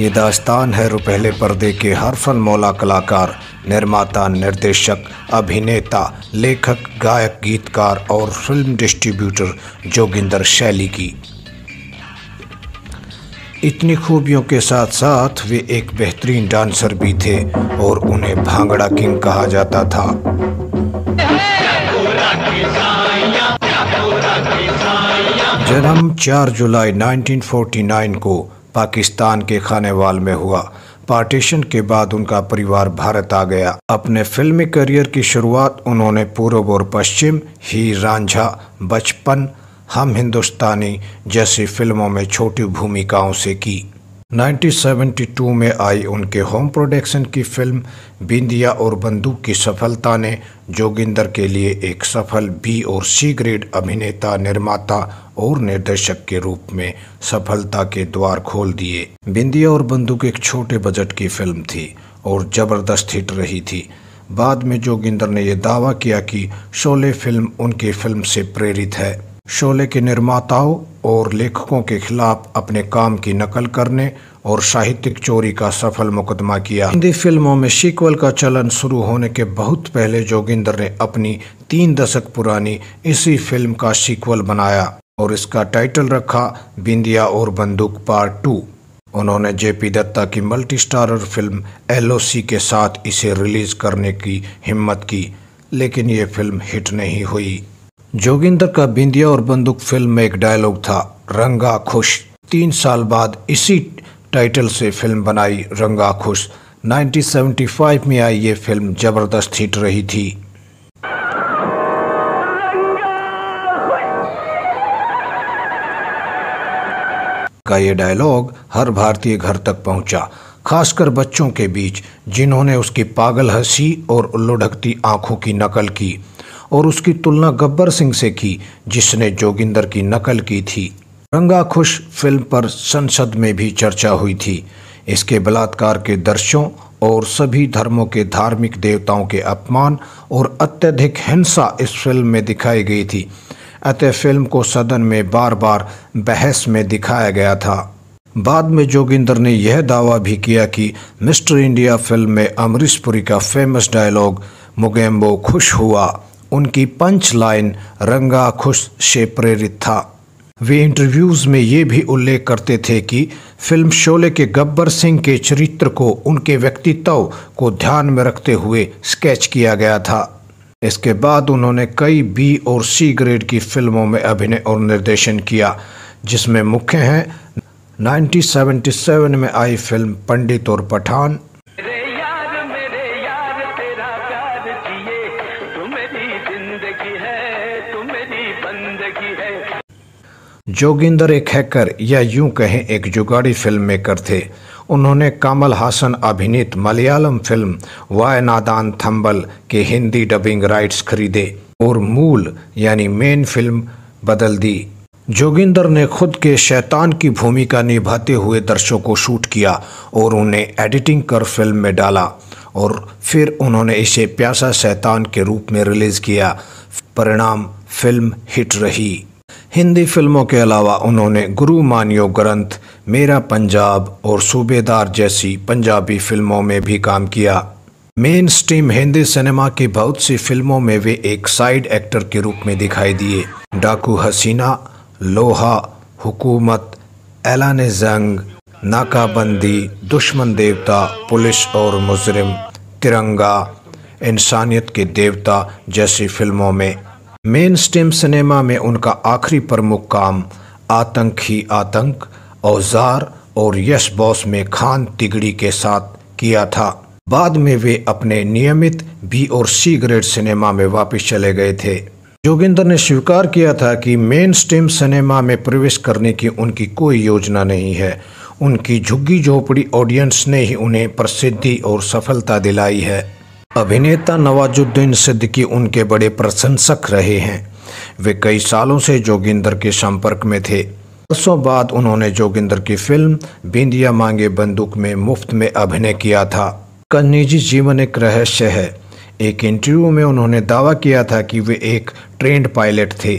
ये दास्तान है रुपहले पर्दे के हर फन मौला कलाकार निर्माता निर्देशक अभिनेता लेखक गायक गीतकार और फिल्म डिस्ट्रीब्यूटर जोगिंदर शैली की इतनी खूबियों के साथ साथ वे एक बेहतरीन डांसर भी थे और उन्हें भांगड़ा किंग कहा जाता था जन्म 4 जुलाई 1949 को पाकिस्तान के खानेवाल में हुआ पार्टीशन के बाद उनका परिवार भारत आ गया अपने फिल्मी करियर की शुरुआत उन्होंने पूर्व और पश्चिम ही रांझा बचपन हम हिंदुस्तानी जैसी फिल्मों में छोटी भूमिकाओं से की 1972 में आई उनके होम प्रोडक्शन की फिल्म बिंदिया और बंदूक की सफलता ने जोगिंदर के लिए एक सफल बी और सी ग्रेड अभिनेता निर्माता और निर्देशक के रूप में सफलता के द्वार खोल दिए बिंदिया और बंदूक एक छोटे बजट की फिल्म थी और ज़बरदस्त हिट रही थी बाद में जोगिंदर ने यह दावा किया कि शोले फिल्म उनकी फिल्म से प्रेरित है शोले के निर्माताओं और लेखकों के खिलाफ अपने काम की नकल करने और साहित्यिक चोरी का सफल मुकदमा किया हिंदी फिल्मों में सीक्वल का चलन शुरू होने के बहुत पहले जोगिंदर ने अपनी तीन दशक पुरानी इसी फिल्म का सीक्वल बनाया और इसका टाइटल रखा बिंदिया और बंदूक पार्ट टू उन्होंने जेपी दत्ता की मल्टी स्टारर फिल्म एलओसी के साथ इसे रिलीज करने की हिम्मत की लेकिन ये फिल्म हिट नहीं हुई जोगिंदर का बिंदिया और बंदूक फिल्म में एक डायलॉग था रंगा खुश तीन साल बाद इसी टाइटल से फिल्म बनाई रंगा खुश 1975 में आई ये फिल्म जबरदस्त हिट रही थी का ये डायलॉग हर भारतीय घर तक पहुंचा खासकर बच्चों के बीच जिन्होंने उसकी पागल हंसी और लुढ़कती आंखों की नकल की और उसकी तुलना गब्बर सिंह से की जिसने जोगिंदर की नकल की थी रंगा खुश फिल्म पर संसद में भी चर्चा हुई थी इसके बलात्कार के दर्शों और सभी धर्मों के धार्मिक देवताओं के अपमान और अत्यधिक हिंसा इस फिल्म में दिखाई गई थी अतः फिल्म को सदन में बार बार बहस में दिखाया गया था बाद में जोगिंदर ने यह दावा भी किया कि मिस्टर इंडिया फिल्म में अमरीश पुरी का फेमस डायलॉग मुगेम्बो खुश हुआ उनकी पंच लाइन रंगा खुश से प्रेरित था वे इंटरव्यूज़ में ये भी उल्लेख करते थे कि फिल्म शोले के गब्बर सिंह के चरित्र को उनके व्यक्तित्व को ध्यान में रखते हुए स्केच किया गया था इसके बाद उन्होंने कई बी और सी ग्रेड की फिल्मों में अभिनय और निर्देशन किया जिसमें मुख्य हैं 1977 में आई फिल्म पंडित और पठान जिंदगी है तू मेरी बंदगी है जोगिंदर एक हैकर या यूं कहें एक जुगाड़ी फिल्म मेकर थे उन्होंने कमल हासन अभिनीत मलयालम फिल्म वाय नादान थम्बल के हिंदी डबिंग राइट्स खरीदे और मूल यानी मेन फिल्म बदल दी जोगिंदर ने खुद के शैतान की भूमिका निभाते हुए दर्शकों को शूट किया और उन्हें एडिटिंग कर फिल्म में डाला और फिर उन्होंने इसे प्यासा शैतान के रूप में रिलीज़ किया परिणाम फिल्म हिट रही हिंदी फिल्मों के अलावा उन्होंने गुरु मानियो ग्रंथ मेरा पंजाब और सूबेदार जैसी पंजाबी फिल्मों में भी काम किया मेन स्ट्रीम हिंदी सिनेमा की बहुत सी फिल्मों में वे एक साइड एक्टर के रूप में दिखाई दिए डाकू हसीना लोहा हुकूमत एलान जंग नाकाबंदी दुश्मन देवता पुलिस और मुजरिम तिरंगा इंसानियत के देवता जैसी फिल्मों में मेन स्टीम सिनेमा में उनका आखिरी प्रमुख काम आतंक ही आतंक औजार और यश बॉस में खान तिगड़ी के साथ किया था बाद में वे अपने नियमित बी और सी ग्रेड सिनेमा में वापस चले गए थे जोगिंदर ने स्वीकार किया था कि मेन स्ट्रीम सिनेमा में प्रवेश करने की उनकी कोई योजना नहीं है उनकी झुग्गी झोपड़ी ऑडियंस ने ही उन्हें प्रसिद्धि और सफलता दिलाई है अभिनेता नवाजुद्दीन सिद्दीकी उनके बड़े प्रशंसक रहे हैं वे कई सालों से जोगिंदर के संपर्क में थे बरसों बाद उन्होंने जोगिंदर की फिल्म बिंदिया मांगे बंदूक में मुफ्त में अभिनय किया था का निजी जीवन एक रहस्य है एक इंटरव्यू में उन्होंने दावा किया था कि वे एक ट्रेंड पायलट थे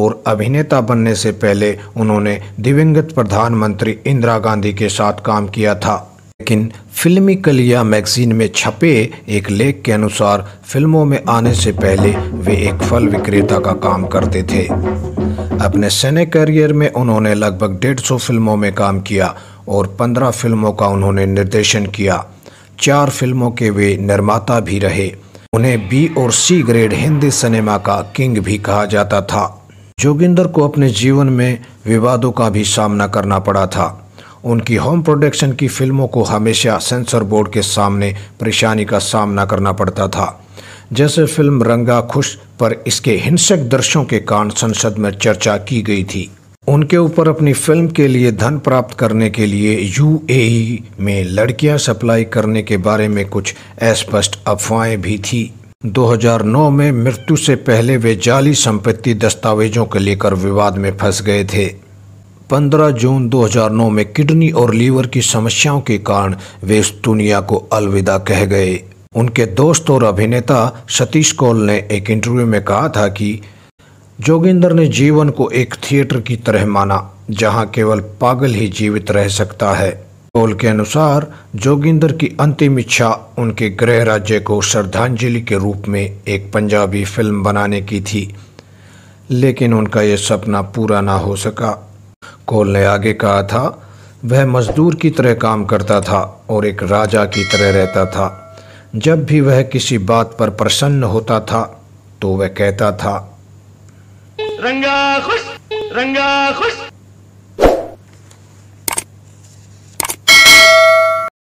और अभिनेता बनने से पहले उन्होंने दिवंगत प्रधानमंत्री इंदिरा गांधी के साथ काम किया था लेकिन फिल्मी कलिया मैगजीन में छपे एक लेख के अनुसार फिल्मों में आने से पहले वे एक फल विक्रेता का काम करते थे अपने सैन्य करियर में उन्होंने लगभग डेढ़ सौ फिल्मों में काम किया और पंद्रह फिल्मों का उन्होंने निर्देशन किया चार फिल्मों के वे निर्माता भी रहे उन्हें बी और सी ग्रेड हिंदी सिनेमा का किंग भी कहा जाता था जोगिंदर को अपने जीवन में विवादों का भी सामना करना पड़ा था उनकी होम प्रोडक्शन की फिल्मों को हमेशा सेंसर बोर्ड के सामने परेशानी का सामना करना पड़ता था जैसे फिल्म रंगा खुश पर इसके हिंसक दृश्यों के कारण संसद में चर्चा की गई थी उनके ऊपर अपनी फिल्म के लिए धन प्राप्त करने के लिए यूएई e में लड़कियां सप्लाई करने के बारे में कुछ अस्पष्ट अफवाहें भी थी 2009 में मृत्यु से पहले वे जाली संपत्ति दस्तावेजों को लेकर विवाद में फंस गए थे 15 जून 2009 में किडनी और लीवर की समस्याओं के कारण वे इस दुनिया को अलविदा कह गए उनके दोस्त और अभिनेता सतीश कौल ने एक इंटरव्यू में कहा था कि जोगिंदर ने जीवन को एक थिएटर की तरह माना जहां केवल पागल ही जीवित रह सकता है कौल के अनुसार जोगिंदर की अंतिम इच्छा उनके गृह राज्य को श्रद्धांजलि के रूप में एक पंजाबी फिल्म बनाने की थी लेकिन उनका यह सपना पूरा ना हो सका कौल ने आगे कहा था वह मजदूर की तरह काम करता था और एक राजा की तरह रहता था जब भी वह किसी बात पर प्रसन्न होता था तो वह कहता था रंगा खुश रंगा खुश